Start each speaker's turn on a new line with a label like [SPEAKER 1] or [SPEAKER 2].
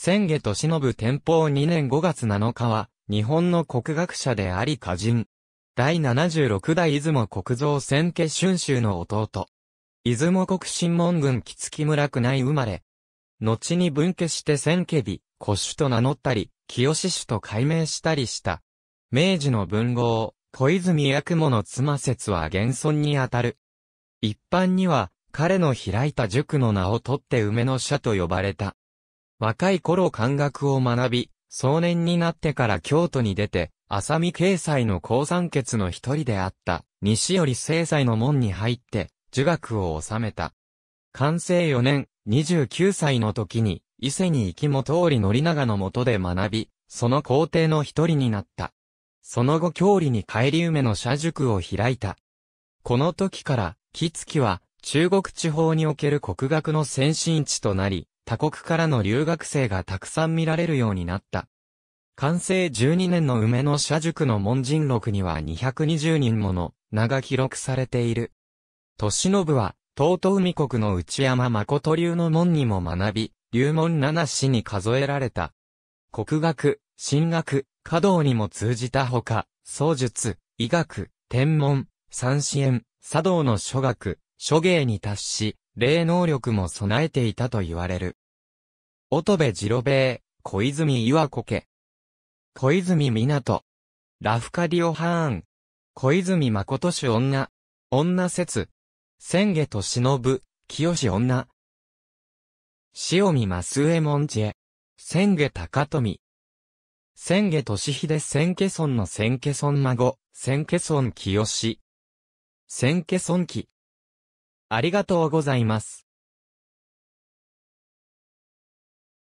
[SPEAKER 1] 千家と忍天保2年5月7日は、日本の国学者であり歌人。第76代出雲国造千家春秋の弟。出雲国新門郡木月村区内生まれ。後に分家して千家美、古種と名乗ったり、清種と改名したりした。明治の文豪、小泉八雲の妻説は現存にあたる。一般には、彼の開いた塾の名を取って梅の社と呼ばれた。若い頃漢学を学び、壮年になってから京都に出て、浅見慶斎の高三欠の一人であった、西より聖祭の門に入って、儒学を収めた。完成4年、29歳の時に、伊勢に行きも通り宣長の下で学び、その皇帝の一人になった。その後郷里に帰り梅の社塾を開いた。この時から、木月は中国地方における国学の先進地となり、他国からの留学生がたくさん見られるようになった。完成12年の梅の社塾の門人録には220人もの名が記録されている。利信は、東都海国の内山誠流の門にも学び、流門七子に数えられた。国学、神学、華道にも通じたほか、創術、医学、天文、三支援、茶道の諸学、諸芸に達し、霊能力も備えていたと言われる。乙部次郎兵衛、小泉岩子家。小泉港。ラフカディオハーン。小泉誠氏女。女説。千家と忍、清志女。塩見増右衛門知恵。千家高富。千家俊秀千家村の千家村孫、千家村清。千家村記。
[SPEAKER 2] ありがとうございます。